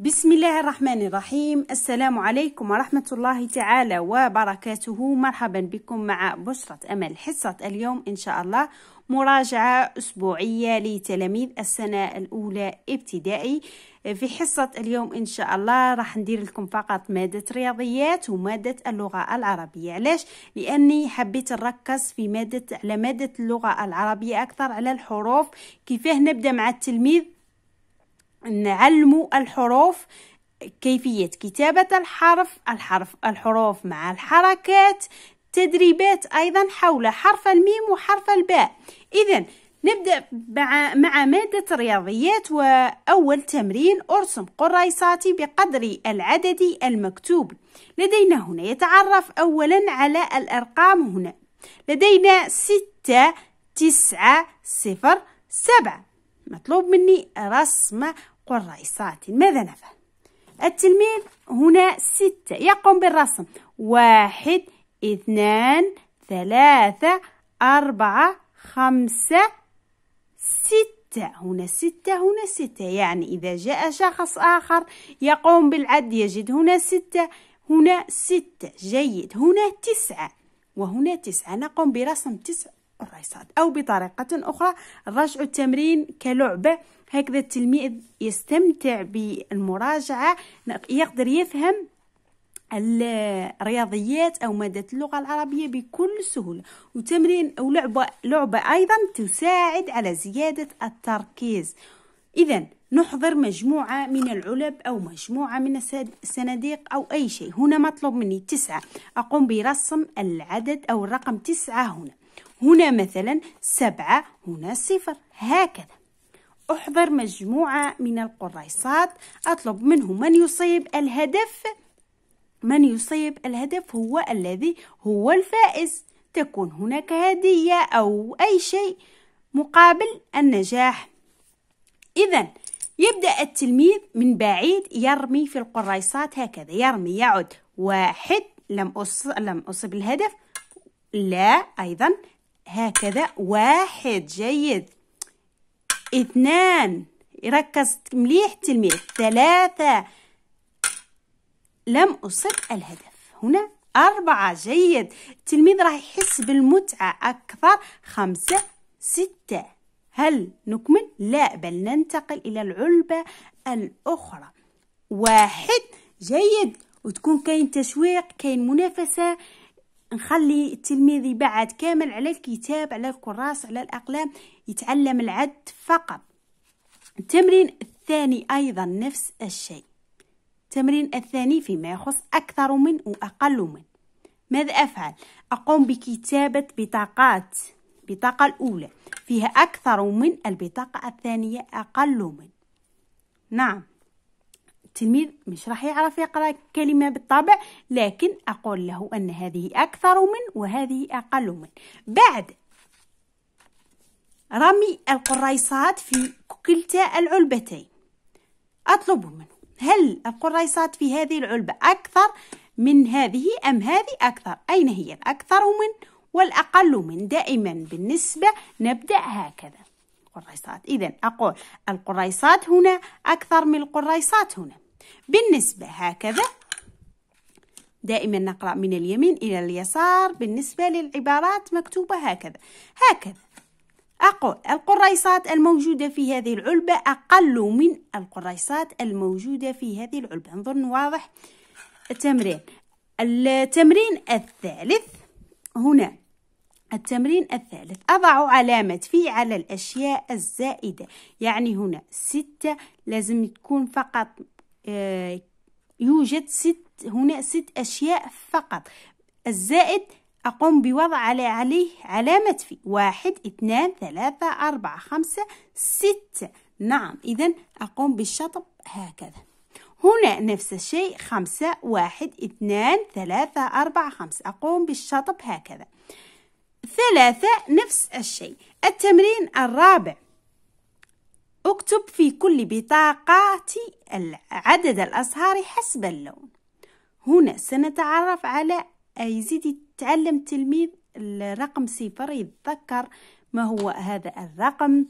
بسم الله الرحمن الرحيم السلام عليكم ورحمة الله تعالى وبركاته مرحبا بكم مع بشرة أمل حصة اليوم إن شاء الله مراجعة أسبوعية لتلاميذ السنة الأولى ابتدائي في حصة اليوم إن شاء الله راح ندير لكم فقط مادة رياضيات ومادة اللغة العربية علاش؟ لأني حبيت نركز في مادة على مادة اللغة العربية أكثر على الحروف كيفاه نبدأ مع التلميذ نعلموا الحروف كيفية كتابة الحرف الحرف الحروف مع الحركات تدريبات أيضا حول حرف الميم وحرف الباء إذا نبدأ مع, مع مادة الرياضيات وأول تمرين أرسم قريصاتي بقدر العدد المكتوب لدينا هنا يتعرف أولا على الأرقام هنا لدينا ستة تسعة صفر سبعة مطلوب مني رسم والرئيسات ماذا نفعل التلميذ هنا ستة يقوم بالرسم واحد اثنان ثلاثة أربعة خمسة ستة هنا ستة هنا ستة يعني إذا جاء شخص آخر يقوم بالعد يجد هنا ستة هنا ستة جيد هنا تسعة وهنا تسعة نقوم برسم تسع الرئيسات أو بطريقة أخرى رجع التمرين كلعبة هكذا التلميذ يستمتع بالمراجعة يقدر يفهم الرياضيات او ماده اللغه العربيه بكل سهوله وتمرين او لعبه لعبه ايضا تساعد على زياده التركيز اذا نحضر مجموعه من العلب او مجموعه من الصناديق او اي شيء هنا مطلوب مني تسعه اقوم برسم العدد او الرقم تسعه هنا هنا مثلا سبعه هنا صفر هكذا أحضر مجموعة من القريصات أطلب منه من يصيب الهدف من يصيب الهدف هو الذي هو الفائز تكون هناك هدية أو أي شيء مقابل النجاح إذا يبدأ التلميذ من بعيد يرمي في القريصات هكذا يرمي يعد واحد لم أصب, لم أصب الهدف لا أيضا هكذا واحد جيد اثنان ركز مليح تلميذ ثلاثة لم أصب الهدف هنا أربعة جيد التلميذ راح يحس بالمتعة أكثر خمسة ستة هل نكمل؟ لا بل ننتقل إلى العلبة الأخرى واحد جيد وتكون كاين تشويق كاين منافسة نخلي التلميذ يبعد كامل على الكتاب على الكراس على الأقلام يتعلم العد فقط التمرين الثاني أيضا نفس الشيء التمرين الثاني فيما يخص أكثر من وأقل من ماذا أفعل؟ أقوم بكتابة بطاقات البطاقة الأولى فيها أكثر من البطاقة الثانية أقل من نعم التلميذ مش راح يعرف يقرأ كلمة بالطبع لكن أقول له أن هذه أكثر من وهذه أقل من بعد رمي القريصات في كلتا العلبتين أطلب منه هل القريصات في هذه العلبة أكثر من هذه أم هذه أكثر أين هي الأكثر من والأقل من دائما بالنسبة نبدأ هكذا القريصات إذا أقول القريصات هنا أكثر من القريصات هنا بالنسبة هكذا دائما نقرأ من اليمين إلى اليسار بالنسبة للعبارات مكتوبة هكذا هكذا أقول القريصات الموجودة في هذه العلبة أقل من القريصات الموجودة في هذه العلبة انظر واضح التمرين التمرين الثالث هنا التمرين الثالث أضع علامة في على الأشياء الزائدة يعني هنا ستة لازم تكون فقط آه، يوجد ست هنا ست أشياء فقط الزائد أقوم بوضع علي عليه علامة في واحد اثنان ثلاثة أربعة خمسة ستة نعم إذا أقوم بالشطب هكذا هنا نفس الشيء خمسة واحد اثنان ثلاثة أربعة خمسة أقوم بالشطب هكذا ثلاثة نفس الشيء التمرين الرابع اكتب في كل بطاقة عدد الأزهار حسب اللون هنا سنتعرف على يزيد يتعلم تلميذ الرقم صفر يتذكر ما هو هذا الرقم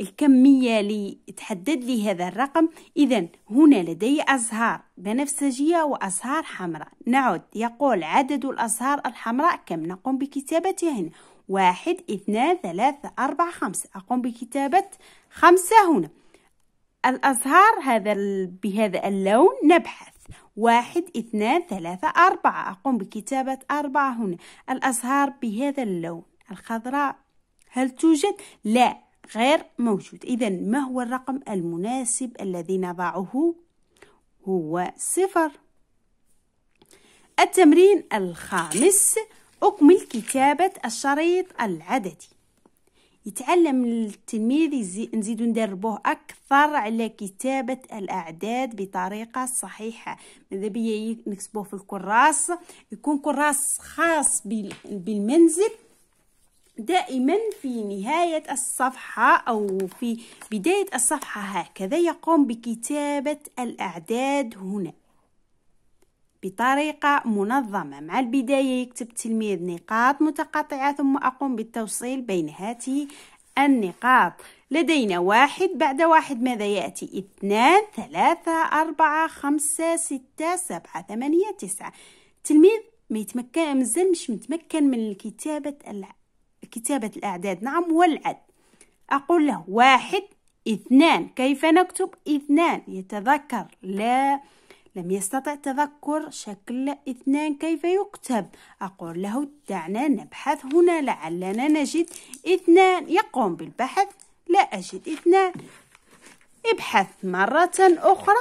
الكمية لتحدد لي هذا الرقم إذا هنا لدي أزهار بنفسجية وأزهار حمراء نعود يقول عدد الأزهار الحمراء كم نقوم بكتابتهن واحد اثنان ثلاثة أربعة خمسة أقوم بكتابة خمسة هنا الأزهار هذا بهذا اللون نبحث واحد اثنان ثلاثة أربعة أقوم بكتابة أربعة هنا الأزهار بهذا اللون الخضراء هل توجد؟ لا غير موجود إذا ما هو الرقم المناسب الذي نضعه هو صفر التمرين الخامس أكمل كتابة الشريط العددي يتعلم التلميذ نزيد ندربوه أكثر على كتابة الأعداد بطريقة صحيحة ماذا بيا نكتبوه في الكراس يكون كراس خاص بالمنزل دائما في نهاية الصفحة أو في بداية الصفحة هكذا يقوم بكتابة الأعداد هنا بطريقة منظمة مع البداية يكتب تلميذ نقاط متقطعة ثم أقوم بالتوصيل بين هاته النقاط لدينا واحد بعد واحد ماذا يأتي اثنان ثلاثة أربعة خمسة ستة سبعة ثمانية تسعة تلميذ ما يتمكن مازال مش متمكن من كتابة كتابة الأعداد نعم والعد أقول له واحد اثنان كيف نكتب اثنان يتذكر لا لم يستطع تذكر شكل اثنان كيف يكتب أقول له دعنا نبحث هنا لعلنا نجد اثنان يقوم بالبحث لا أجد اثنان ابحث مرة أخرى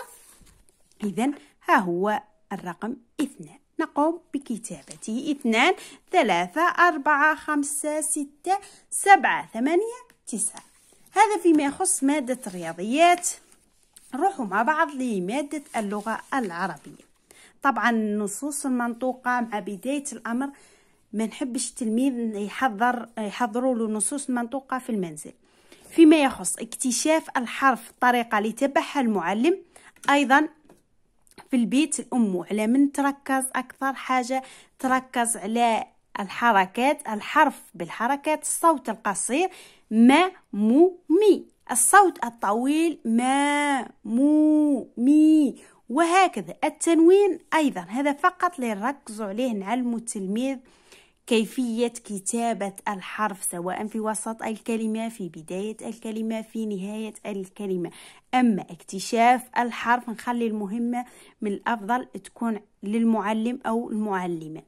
إذا ها هو الرقم اثنان نقوم بكتابته اثنان ثلاثة أربعة خمسة ستة سبعة ثمانية تسعة هذا فيما يخص مادة الرياضيات نروحوا مع بعض لمادة اللغة العربية طبعا النصوص المنطوقة مع بداية الأمر ما نحبش التلميذ يحضر يحضروا له نصوص منطوقة في المنزل فيما يخص اكتشاف الحرف طريقة لتبعها المعلم أيضا في البيت الام على من تركز اكثر حاجه تركز على الحركات الحرف بالحركات الصوت القصير ما مو مي الصوت الطويل ما مو مي وهكذا التنوين ايضا هذا فقط لنركز عليه نعلم التلميذ كيفية كتابة الحرف سواء في وسط الكلمة في بداية الكلمة في نهاية الكلمة أما اكتشاف الحرف نخلي المهمة من الأفضل تكون للمعلم أو المعلمة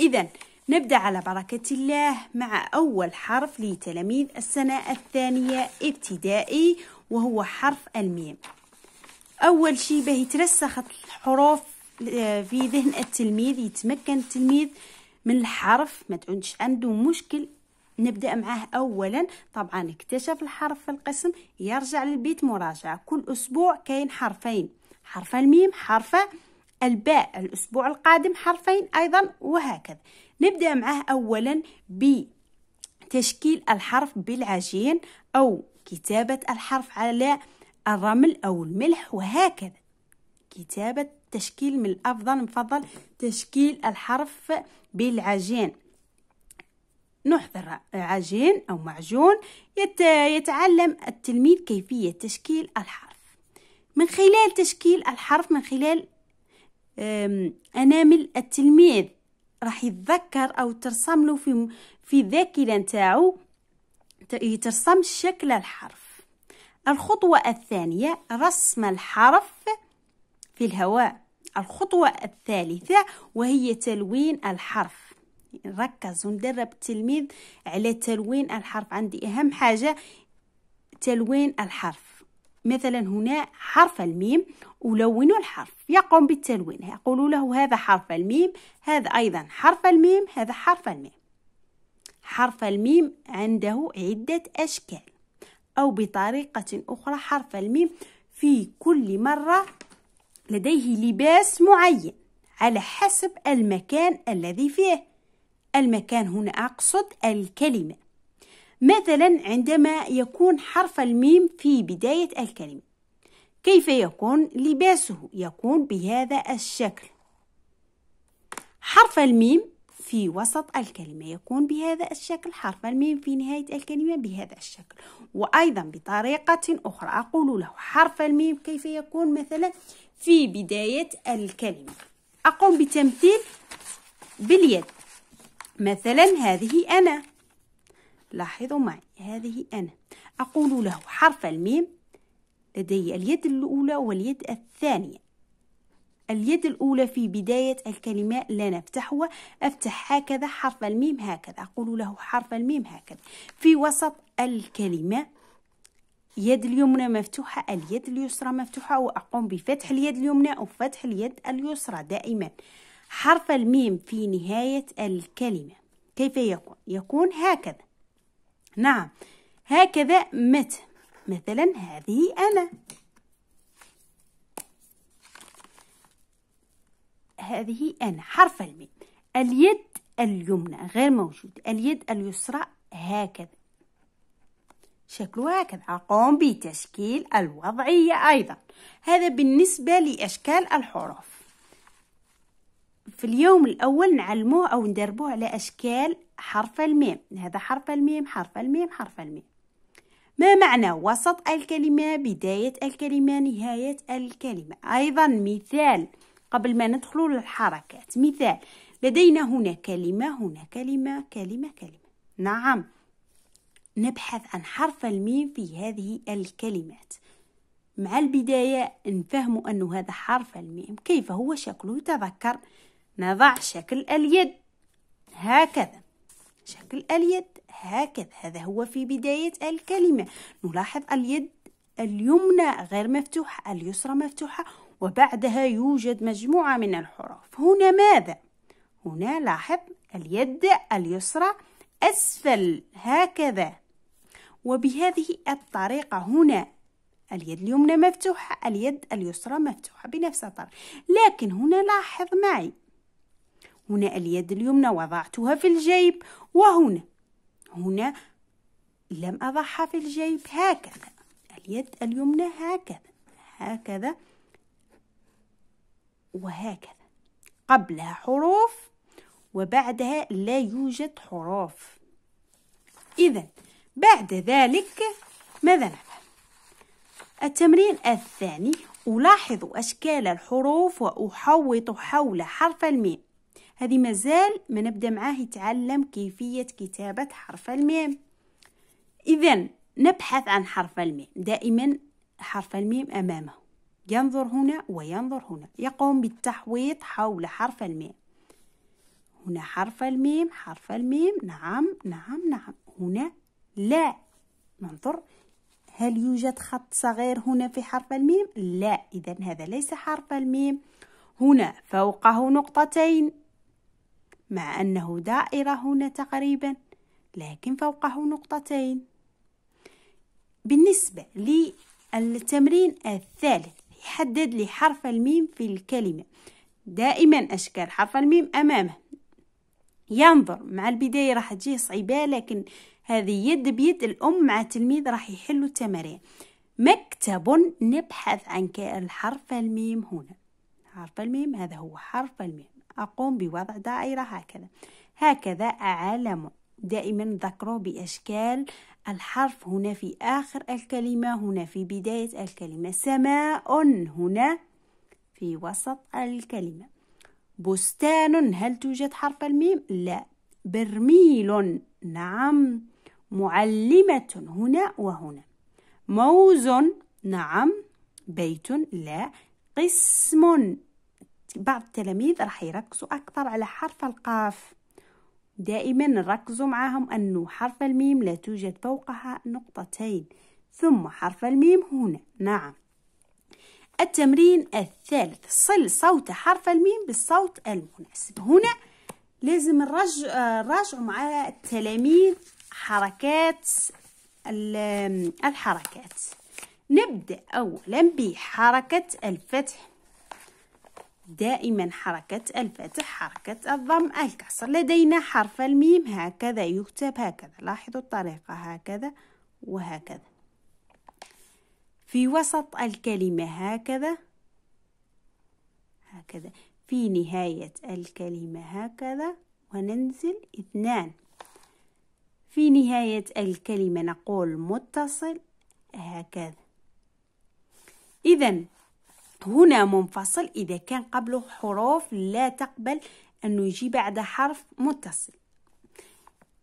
إذا نبدأ على بركة الله مع أول حرف لتلاميذ السنة الثانية ابتدائي وهو حرف الميم أول شيء به ترسخت الحروف آه، في ذهن التلميذ يتمكن التلميذ من الحرف ما تعودش عنده مشكل نبدا معاه اولا طبعا اكتشف الحرف في القسم يرجع للبيت مراجعه كل اسبوع كاين حرفين حرف الميم حرف الباء الاسبوع القادم حرفين ايضا وهكذا نبدا معاه اولا بتشكيل الحرف بالعجين او كتابه الحرف على الرمل او الملح وهكذا كتابه تشكيل من الافضل نفضل تشكيل الحرف بالعجين نحضر عجين أو معجون يتعلم التلميذ كيفية تشكيل الحرف من خلال تشكيل الحرف من خلال أنامل التلميذ راح يتذكر أو ترسم له في في الذاكرة نتاعو يترسم شكل الحرف الخطوة الثانية رسم الحرف في الهواء الخطوة الثالثة وهي تلوين الحرف نركز وندرب التلميذ على تلوين الحرف عندي أهم حاجة تلوين الحرف مثلا هنا حرف الميم ألون الحرف يقوم بالتلوين يقول له هذا حرف الميم هذا أيضا حرف الميم هذا حرف الميم حرف الميم عنده عدة أشكال أو بطريقة أخرى حرف الميم في كل مرة لديه لباس معين على حسب المكان الذي فيه المكان هنا أقصد الكلمة مثلا عندما يكون حرف الميم في بداية الكلمة كيف يكون لباسه يكون بهذا الشكل حرف الميم في وسط الكلمة يكون بهذا الشكل حرف الميم في نهاية الكلمة بهذا الشكل وأيضا بطريقة أخرى أقول له حرف الميم كيف يكون مثلا في بداية الكلمة أقوم بتمثيل باليد مثلا هذه أنا لاحظوا معي هذه أنا أقول له حرف الميم لدي اليد الأولى واليد الثانية اليد الأولى في بداية الكلمة لا نفتحها أفتح هكذا حرف الميم هكذا أقول له حرف الميم هكذا في وسط الكلمة يد اليمنى مفتوحة اليد اليسرى مفتوحة وأقوم بفتح اليد اليمنى وفتح اليد اليسرى دائما حرف الميم في نهاية الكلمة كيف يكون؟ يكون هكذا نعم هكذا مت مثلا هذه أنا هذه أنا حرف الميم اليد اليمنى غير موجود اليد اليسرى هكذا شكله هكذا أقوم بتشكيل الوضعية أيضا هذا بالنسبة لأشكال الحروف في اليوم الأول نعلموه أو ندربوه على أشكال حرف الميم هذا حرف الميم حرف الميم حرف الميم ما معنى وسط الكلمة بداية الكلمة نهاية الكلمة أيضا مثال قبل ما ندخل للحركات مثال لدينا هنا كلمة هنا كلمة كلمة كلمة نعم نبحث عن حرف الميم في هذه الكلمات مع البداية نفهم أن هذا حرف الميم كيف هو شكله تذكر نضع شكل اليد هكذا شكل اليد هكذا هذا هو في بداية الكلمة نلاحظ اليد اليمنى غير مفتوحة اليسرى مفتوحة وبعدها يوجد مجموعة من الحروف هنا ماذا؟ هنا لاحظ اليد اليسرى أسفل هكذا وبهذه الطريقة هنا اليد اليمنى مفتوحة اليد اليسرى مفتوحة بنفس الطريقة لكن هنا لاحظ معي هنا اليد اليمنى وضعتها في الجيب وهنا هنا لم أضعها في الجيب هكذا اليد اليمنى هكذا هكذا وهكذا قبلها حروف وبعدها لا يوجد حروف إذا بعد ذلك ماذا نفعل التمرين الثاني ألاحظ أشكال الحروف وأحوط حول حرف الميم هذه مازال ما نبدأ معاه يتعلم كيفية كتابة حرف الميم إذا نبحث عن حرف الميم دائما حرف الميم أمامه ينظر هنا وينظر هنا يقوم بالتحويط حول حرف الميم هنا حرف الميم حرف الميم نعم نعم نعم هنا لا ننظر هل يوجد خط صغير هنا في حرف الميم لا إذا هذا ليس حرف الميم هنا فوقه نقطتين مع أنه دائرة هنا تقريبا لكن فوقه نقطتين بالنسبة للتمرين الثالث يحدد لي حرف الميم في الكلمة دائما أشكال حرف الميم أمامه ينظر مع البداية راح تجيه صعيبة لكن هذه يد بيد الأم مع التلميذ راح يحلوا التمارين مكتب نبحث عن الحرف الميم هنا حرف الميم هذا هو حرف الميم أقوم بوضع دائرة هكذا هكذا أعلم دائما ذكروا بأشكال الحرف هنا في آخر الكلمة هنا في بداية الكلمة سماء هنا في وسط الكلمة بستان هل توجد حرف الميم؟ لا برميل نعم معلمة هنا وهنا موز نعم بيت لا قسم بعض التلاميذ راح يركزوا أكثر على حرف القاف دائما ركزوا معهم أن حرف الميم لا توجد فوقها نقطتين ثم حرف الميم هنا نعم التمرين الثالث صل صوت حرف الميم بالصوت المناسب هنا لازم نراجع مع التلاميذ حركات الحركات نبدأ أولا بحركة الفتح دائما حركة الفتح حركة الضم الكسر لدينا حرف الميم هكذا يكتب هكذا لاحظوا الطريقة هكذا وهكذا في وسط الكلمة هكذا هكذا في نهاية الكلمة هكذا وننزل اثنان في نهاية الكلمة نقول متصل هكذا إذا هنا منفصل إذا كان قبله حروف لا تقبل أن يجي بعد حرف متصل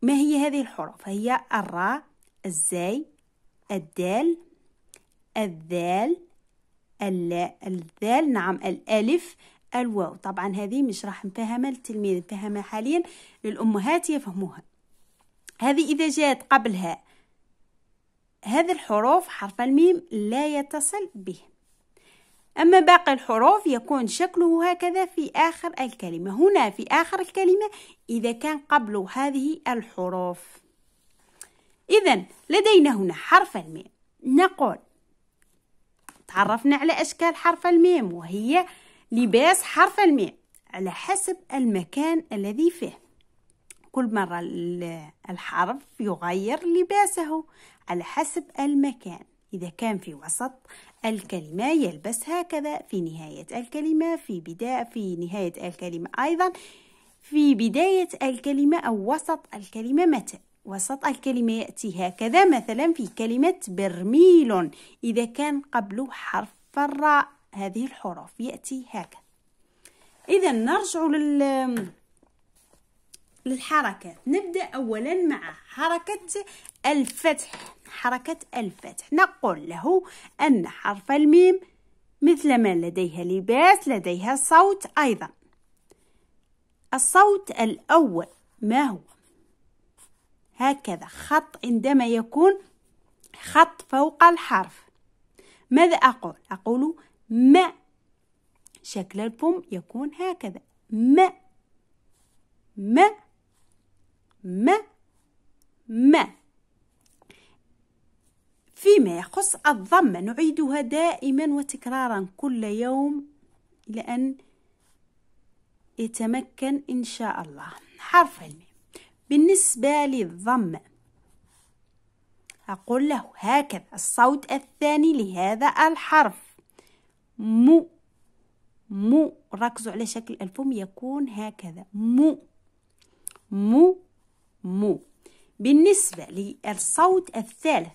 ما هي هذه الحروف هي الراء الزاي الدال الذال اللا الذال نعم الألف الواو طبعا هذه مش راح نفهمها للتلميذ نفهمها حاليا للأمهات يفهموها هذه إذا جاءت قبلها هذه الحروف حرف الميم لا يتصل به أما باقي الحروف يكون شكله هكذا في آخر الكلمة هنا في آخر الكلمة إذا كان قبله هذه الحروف إذا لدينا هنا حرف الميم نقول تعرفنا على أشكال حرف الميم وهي لباس حرف الميم على حسب المكان الذي فيه كل مرة الحرف يغير لباسه على حسب المكان إذا كان في وسط الكلمة يلبس هكذا في نهاية الكلمة في بداية في نهاية الكلمة أيضا في بداية الكلمة أو وسط الكلمة متى وسط الكلمة يأتي هكذا مثلا في كلمة برميل إذا كان قبله حرف الراء هذه الحروف يأتي هكذا إذا نرجع لل للحركات نبدأ أولا مع حركة الفتح حركة الفتح نقول له أن حرف الميم مثل ما لديها لباس لديها صوت أيضا الصوت الأول ما هو هكذا خط عندما يكون خط فوق الحرف ماذا أقول؟ أقول ما شكل البوم يكون هكذا ما ما ما ما فيما يخص الضمة نعيدها دائما وتكرارا كل يوم إلى أن يتمكن إن شاء الله حرف المي بالنسبة للضم أقول له هكذا الصوت الثاني لهذا الحرف مو مو ركزوا على شكل الفم يكون هكذا مو مو مو بالنسبة للصوت الثالث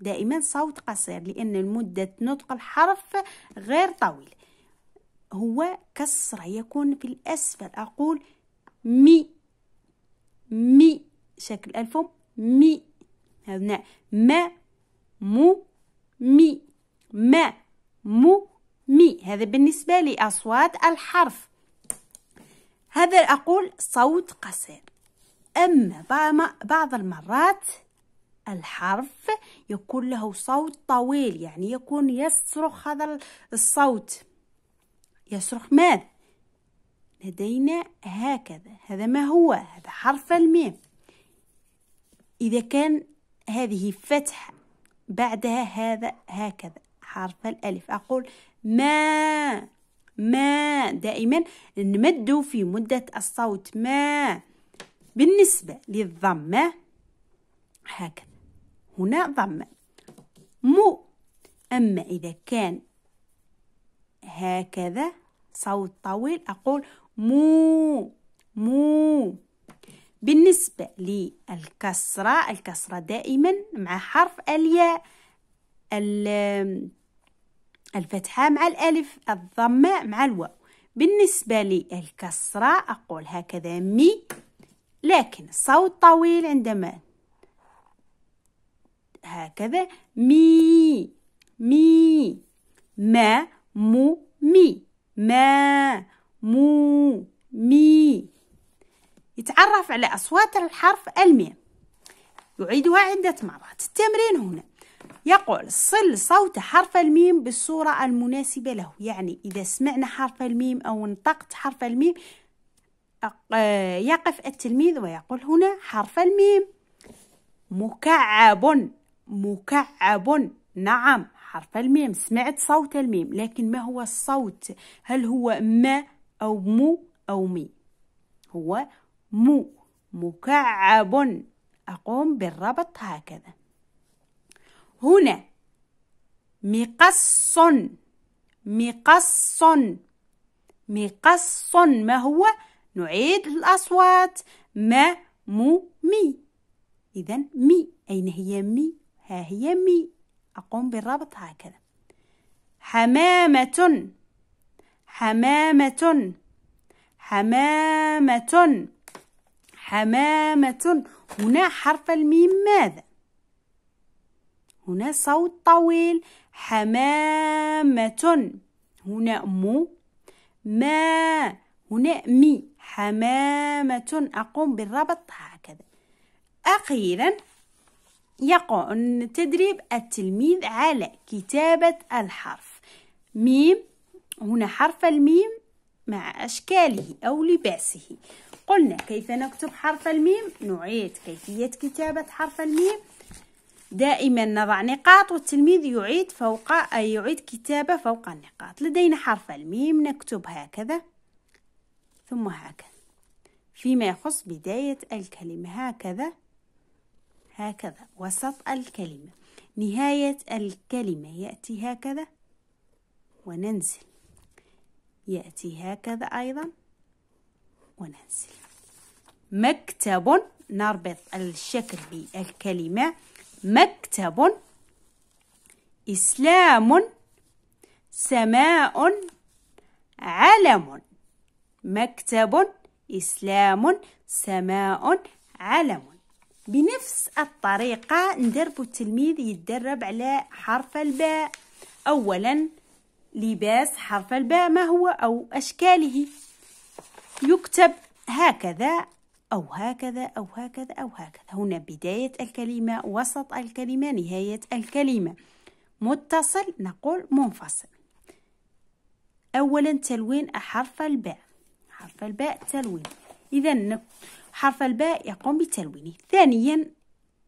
دائما صوت قصير لأن مدة نطق الحرف غير طويل هو كسرة يكون في الأسفل أقول مي مي شكل الفم مي هنا ما مو مي ما مو مي هذا بالنسبة لأصوات الحرف هذا أقول صوت قصير أما بعض المرات الحرف يكون له صوت طويل يعني يكون يصرخ هذا الصوت يصرخ ماذا لدينا هكذا هذا ما هو هذا حرف الميم إذا كان هذه فتحة بعدها هذا هكذا حرف الألف أقول ما ما دائما نمد في مدة الصوت ما بالنسبة للضمة هكذا هنا ضمة مو أما إذا كان هكذا صوت طويل أقول مو مو بالنسبة للكسرة الكسرة دائما مع حرف الياء الفتحة مع الألف الضمة مع الواو بالنسبة للكسرة أقول هكذا مي لكن صوت طويل عندما هكذا مي مي ما مو مي ما مو مي يتعرف على أصوات الحرف الميم يعيدها عدة مرات التمرين هنا يقول صل صوت حرف الميم بالصورة المناسبة له يعني إذا سمعنا حرف الميم أو نطقت حرف الميم آه، يقف التلميذ ويقول هنا حرف الميم مكعب مكعب نعم حرف الميم سمعت صوت الميم لكن ما هو الصوت هل هو ما أو مو أو مي هو مو مكعب أقوم بالربط هكذا هنا مقص مقص مقص ما هو نعيد الأصوات ما مو مي إذا مي أين هي مي ها هي مي أقوم بالربط هكذا حمامة حمامة حمامة حمامة هنا حرف الميم ماذا؟ هنا صوت طويل حمامة هنا مو ما هنا مي حمامة أقوم بالربط هكذا أخيرا يقع تدريب التلميذ على كتابة الحرف ميم يكون حرف الميم مع أشكاله أو لباسه قلنا كيف نكتب حرف الميم نعيد كيفية كتابة حرف الميم دائما نضع نقاط والتلميذ يعيد فوق أي يعيد كتابة فوق النقاط لدينا حرف الميم نكتب هكذا ثم هكذا فيما يخص بداية الكلمة هكذا هكذا وسط الكلمة نهاية الكلمة يأتي هكذا وننزل يأتي هكذا أيضا وننزل مكتب نربط الشكل بالكلمة مكتب إسلام سماء علم مكتب إسلام سماء علم بنفس الطريقة ندرب التلميذ يتدرب على حرف الباء أولا لباس حرف الباء ما هو أو أشكاله يكتب هكذا أو هكذا أو هكذا أو هكذا هنا بداية الكلمة وسط الكلمة نهاية الكلمة متصل نقول منفصل أولا تلوين حرف الباء حرف الباء تلوين إذا حرف الباء يقوم بتلوينه ثانيا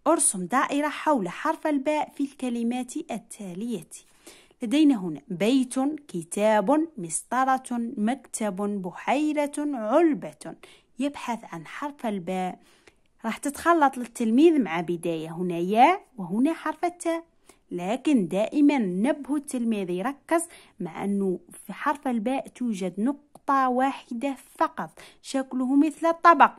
ارسم دائرة حول حرف الباء في الكلمات التالية لدينا هنا بيت كتاب مسطرة مكتب بحيرة علبة يبحث عن حرف الباء راح تتخلط للتلميذ مع بداية هنا ياء وهنا حرف التاء لكن دائما نبه التلميذ يركز مع أنه في حرف الباء توجد نقطة واحدة فقط شكله مثل الطبق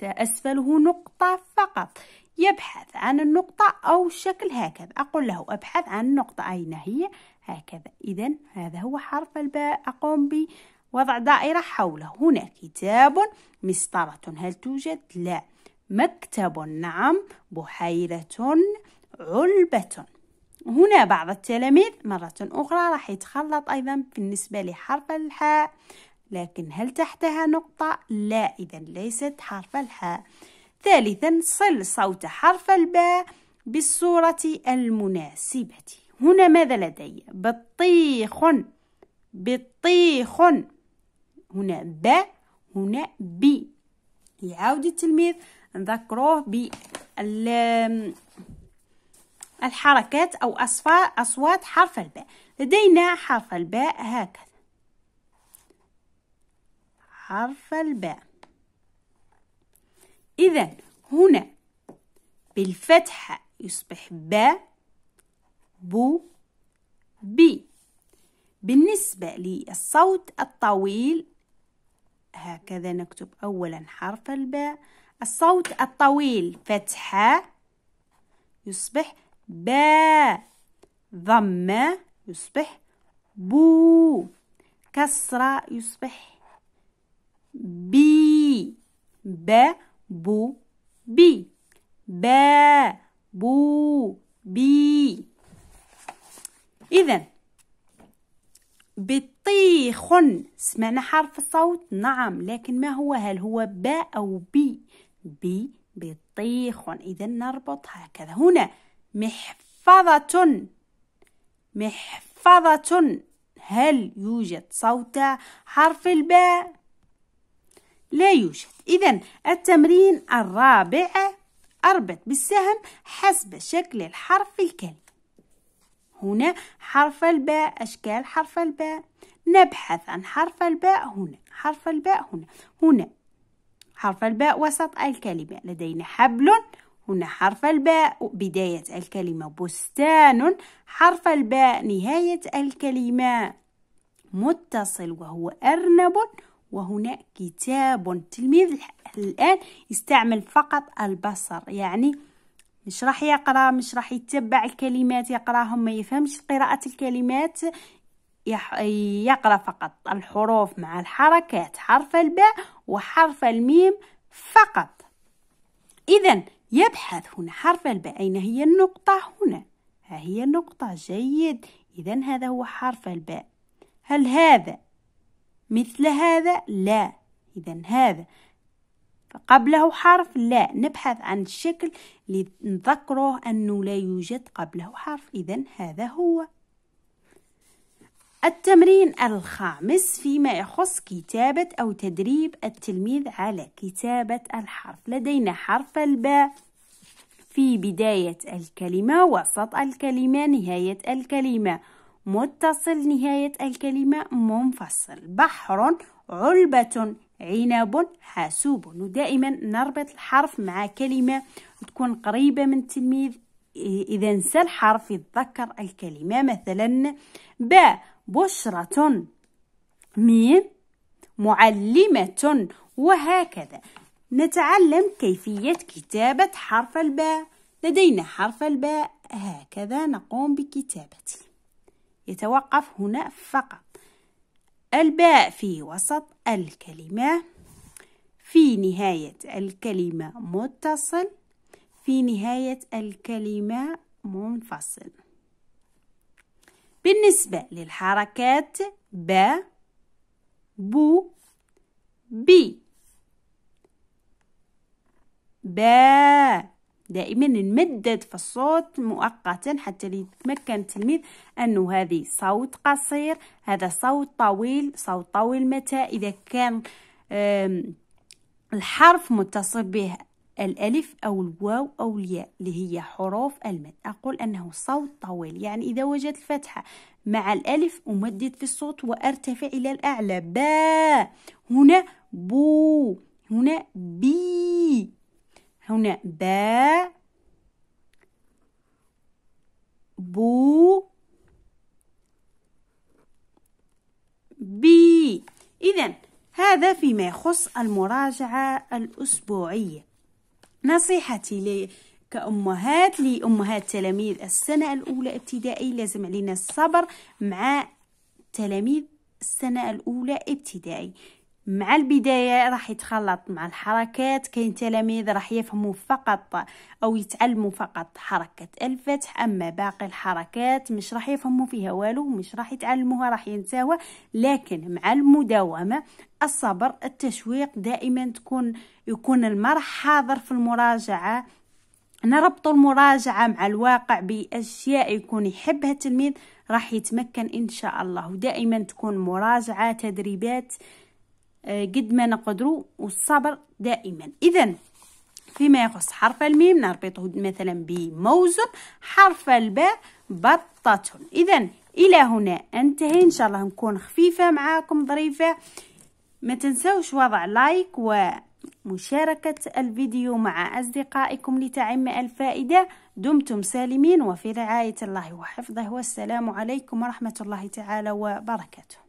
أسفله نقطة فقط يبحث عن النقطة أو الشكل هكذا أقول له أبحث عن النقطة أين هي هكذا إذا هذا هو حرف الباء أقوم بوضع دائرة حوله هنا كتاب مسطرة هل توجد؟ لا مكتب نعم بحيرة علبة هنا بعض التلاميذ مرة أخرى راح يتخلط أيضا بالنسبة لحرف الحاء لكن هل تحتها نقطة؟ لا إذا ليست حرف الحاء ثالثا صل صوت حرف الباء بالصورة المناسبة هنا ماذا لدي بطيخ بطيخ هنا ب هنا بي يعاود التلميذ نذكروه الحركات أو أصوات حرف الباء لدينا حرف الباء هكذا حرف الباء إذا هنا بالفتحة يصبح ب بو بي بالنسبة للصوت الطويل هكذا نكتب أولا حرف الباء الصوت الطويل فتحة يصبح با ضمة يصبح بو كسرة يصبح بي با بو بي با بو بي إذا بطيخ سمعنا حرف الصوت نعم لكن ما هو هل هو با أو بي بي بطيخ إذا نربط هكذا هنا محفظة محفظة هل يوجد صوت حرف الباء لا يوجد إذا التمرين الرابع أربط بالسهم حسب شكل الحرف الكلمة هنا حرف الباء أشكال حرف الباء نبحث عن حرف الباء هنا حرف الباء هنا هنا حرف الباء وسط الكلمة لدينا حبل هنا حرف الباء بداية الكلمة بستان حرف الباء نهاية الكلمة متصل وهو أرنب وهنا كتاب التلميذ الآن يستعمل فقط البصر يعني مش راح يقرا مش راح يتبع الكلمات يقراهم ما يفهمش قراءة الكلمات يقرا فقط الحروف مع الحركات حرف الباء وحرف الميم فقط إذا يبحث هنا حرف الباء أين هي النقطة هنا ها هي النقطة جيد إذا هذا هو حرف الباء هل هذا مثل هذا لا إذا هذا قبله حرف لا نبحث عن الشكل اللي نذكره أنه لا يوجد قبله حرف إذا هذا هو التمرين الخامس فيما يخص كتابة أو تدريب التلميذ على كتابة الحرف لدينا حرف الباء في بداية الكلمة وسط الكلمة نهاية الكلمة متصل نهاية الكلمة منفصل بحر علبة عنب حاسوب ودائما نربط الحرف مع كلمة تكون قريبة من التلميذ إذا نسى الحرف يتذكر الكلمة مثلا باء بشرة ميم معلمة وهكذا نتعلم كيفية كتابة حرف الباء لدينا حرف الباء هكذا نقوم بكتابته يتوقف هنا فقط الباء في وسط الكلمة في نهاية الكلمة متصل في نهاية الكلمة منفصل بالنسبة للحركات ب بو بي با دائما نمدد في الصوت مؤقتا حتى يتمكن التلميذ انه هذه صوت قصير هذا صوت طويل صوت طويل متى اذا كان الحرف متصل به الألف أو الواو أو الياء اللي هي حروف المد أقول أنه صوت طويل يعني إذا وجدت الفتحة مع الألف أمدد في الصوت وأرتفع إلى الأعلى با هنا بو هنا بي هنا با بو بي إذا هذا فيما يخص المراجعة الأسبوعية نصيحتي كأمهات لأمهات تلاميذ السنة الأولى ابتدائي لازم علينا الصبر مع تلاميذ السنة الأولى ابتدائي مع البداية راح يتخلط مع الحركات كاين تلاميذ راح يفهموا فقط أو يتعلموا فقط حركة الفتح أما باقي الحركات مش راح يفهموا فيها والو مش راح يتعلموها راح ينساوها لكن مع المداومة الصبر التشويق دائما تكون يكون المرح حاضر في المراجعة نربط المراجعة مع الواقع بأشياء يكون يحبها التلميذ راح يتمكن إن شاء الله ودائما تكون مراجعة تدريبات قد ما نقدروا والصبر دائما اذا فيما يخص حرف الميم نربطه مثلا بموز حرف الباء بطة اذا الى هنا انتهي ان شاء الله نكون خفيفه معاكم ظريفه ما تنسوش وضع لايك ومشاركه الفيديو مع اصدقائكم لتعم الفائده دمتم سالمين وفي رعايه الله وحفظه والسلام عليكم ورحمه الله تعالى وبركاته